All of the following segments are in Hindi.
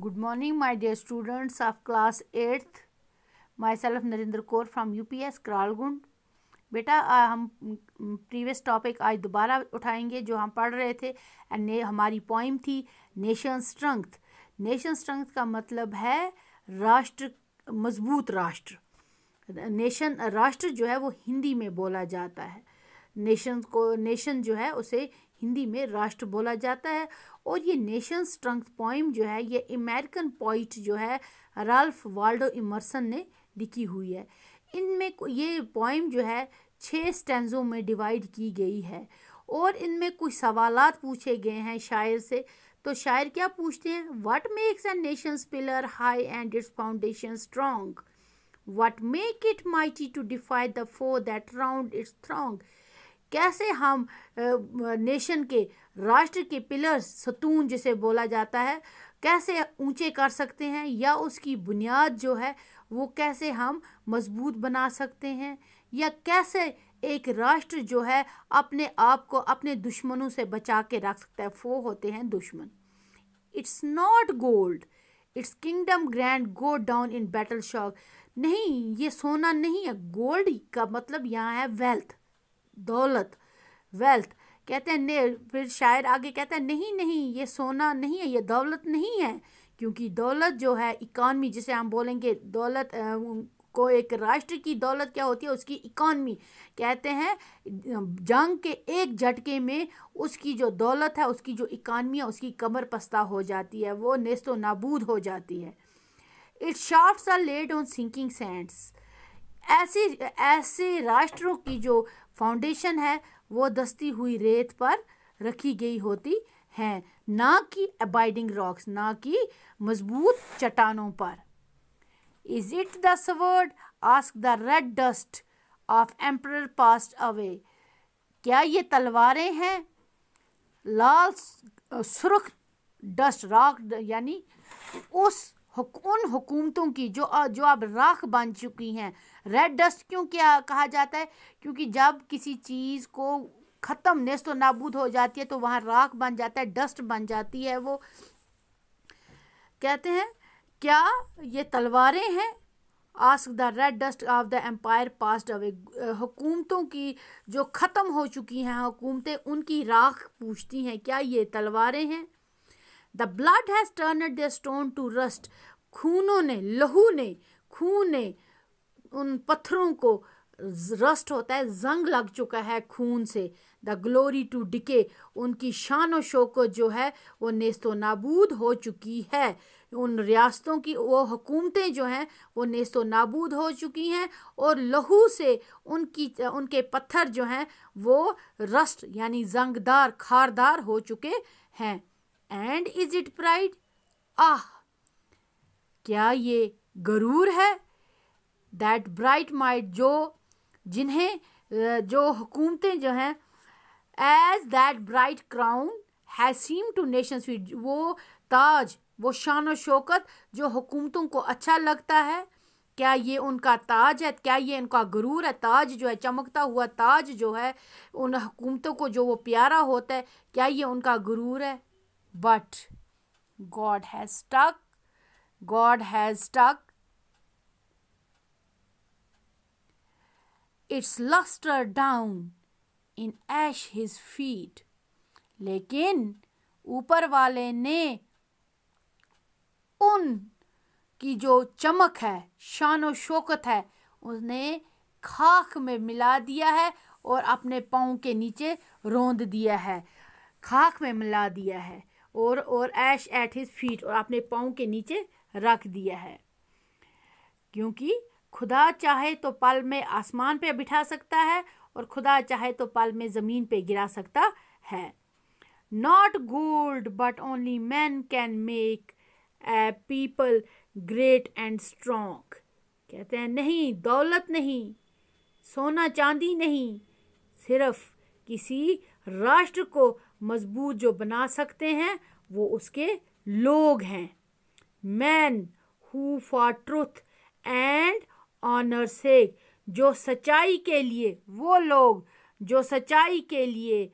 good morning my dear students of class eighth myself Narendra Kaur from UPS Kralgund बेटा आ, हम प्रीवियस टॉपिक आज दोबारा उठाएंगे जो हम पढ़ रहे थे एंड हमारी पॉइंट थी नेशन स्ट्रेंथ नेशन स्ट्रेंथ का मतलब है राष्ट्र मजबूत राष्ट्र नेशन राष्ट्र जो है वो हिंदी में बोला जाता है नेशन को नेशन जो है उसे हिंदी में राष्ट्र बोला जाता है और ये नेशन स्ट्रंथ पॉइंट जो है ये अमेरिकन पॉइंट जो है राल्फ वाल्डो इमर्सन ने लिखी हुई है इनमें ये पॉइम जो है छः स्टैंडों में डिवाइड की गई है और इनमें कुछ सवाल पूछे गए हैं शायर से तो शायर क्या पूछते हैं what makes an nation's pillar high and its foundation strong what make it mighty to defy the foe that round its throng कैसे हम नेशन के राष्ट्र के पिलर्स सतून जिसे बोला जाता है कैसे ऊंचे कर सकते हैं या उसकी बुनियाद जो है वो कैसे हम मजबूत बना सकते हैं या कैसे एक राष्ट्र जो है अपने आप को अपने दुश्मनों से बचा के रख सकता है वो होते हैं दुश्मन it's not gold its kingdom grand go down in battle shock नहीं ये सोना नहीं है गोल्ड का मतलब यहाँ है वेल्थ दौलत वेल्थ कहते हैं फिर शायर आगे कहते हैं नहीं नहीं ये सोना नहीं है ये दौलत नहीं है क्योंकि दौलत जो है इकॉनमी जिसे हम बोलेंगे दौलत को एक राष्ट्र की दौलत क्या होती है उसकी इकॉनमी कहते हैं जंग के एक झटके में उसकी जो दौलत है उसकी जो इकॉनमी है उसकी कमर पस्ता हो जाती है वो नस्त नाबूद हो जाती है it shafts are laid on sinking sands ऐसे ऐसे राष्ट्रों की जो फाउंडेशन है वो दस्ती हुई रेत पर रखी गई होती हैं ना कि अबाइडिंग रॉक्स ना कि मजबूत चट्टानों पर is it the sword ask the red dust of empire passed away क्या ये तलवारें हैं लाल सुरख डस्ट रॉक यानी उस उन हुकूमतों की जो जो अब राख बन चुकी हैं रेड डस्ट क्यों क्या कहा जाता है क्योंकि जब किसी चीज़ को ख़त्म नस्त नाबूद हो जाती है तो वहाँ राख बन जाता है डस्ट बन जाती है वो कहते हैं क्या ये तलवारें हैं ask the red dust of the empire passed away हुकूमतों की जो ख़त्म हो चुकी हैं हुकूमतें उनकी राख पूछती हैं क्या ये तलवारें हैं the blood has turned the stone to rust खूनों ने लहू ने खून ने उन पत्थरों को रस्ट होता है जंग लग चुका है खून से द ग्लोरी टू डिके उनकी शान व शोक जो है वो नेस्तो नाबूद हो चुकी है उन रियासतों की वो हुकूमतें जो हैं वो नेस्तो नाबूद हो चुकी हैं और लहू से उनकी उनके पत्थर जो हैं वो रस्ट यानी जंगदार खारदार हो चुके हैं and is it pride ah क्या ये गरूर है दैट ब्राइट माइट जो जिन्हें जो हुकूमतें जो हैं as that bright crown has seem to nation वो ताज वो शान शौकत जो हुकूमतों को अच्छा लगता है क्या ये उनका ताज है क्या ये उनका गरूर है ताज जो है चमकता हुआ ताज जो है उन हुकूमतों को जो वो प्यारा होता है क्या ये उनका गरूर है but god has stuck god has stuck its luster down in ash his feet लेकिन ऊपर वाले ने उन की जो चमक है शान शोकत है उसने खाख में मिला दिया है और अपने पाँव के नीचे रोंद दिया है खाख में मिला दिया है और और ऐश एट हिज फीट और अपने पाँव के नीचे रख दिया है क्योंकि खुदा चाहे तो पल में आसमान पे बिठा सकता है और खुदा चाहे तो पल में ज़मीन पे गिरा सकता है not gold but only man can make a people great and strong कहते हैं नहीं दौलत नहीं सोना चांदी नहीं सिर्फ किसी राष्ट्र को मजबूत जो बना सकते हैं वो उसके लोग हैं man who for truth and honour से जो सच्चाई के लिए वो लोग जो सच्चाई के लिए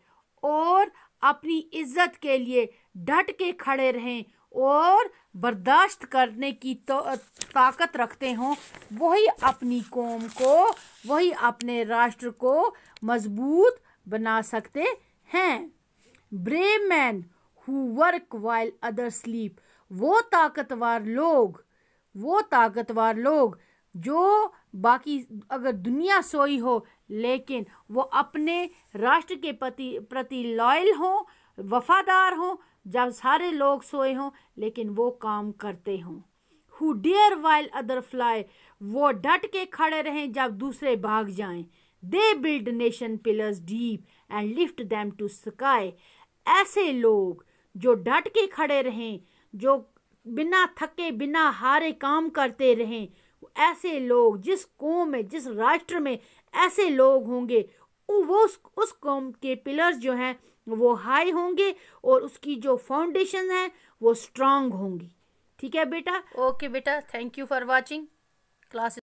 और अपनी इज्जत के लिए डट के खड़े रहें और बर्दाश्त करने की तो, ताकत रखते हों वही अपनी कौम को वही अपने राष्ट्र को मजबूत बना सकते हैं brave man who work while other sleep वो ताकतवर लोग वो ताकतवर लोग जो बाकी अगर दुनिया सोई हो लेकिन वो अपने राष्ट्र के प्रति प्रति लॉयल हों वफादार हों जब सारे लोग सोए हों लेकिन वो काम करते हों who dare while other fly वो डट के खड़े रहें जब दूसरे भाग जाएं they build nation pillars deep and lift them to sky ऐसे लोग जो डट के खड़े रहें जो बिना थके बिना हारे काम करते रहें ऐसे लोग जिस कौम में जिस राष्ट्र में ऐसे लोग होंगे वो उस उस कौम के पिलर्स जो हैं वो हाई होंगे और उसकी जो फाउंडेशन है वो स्ट्रांग होंगी ठीक है बेटा ओके बेटा thank you for watching class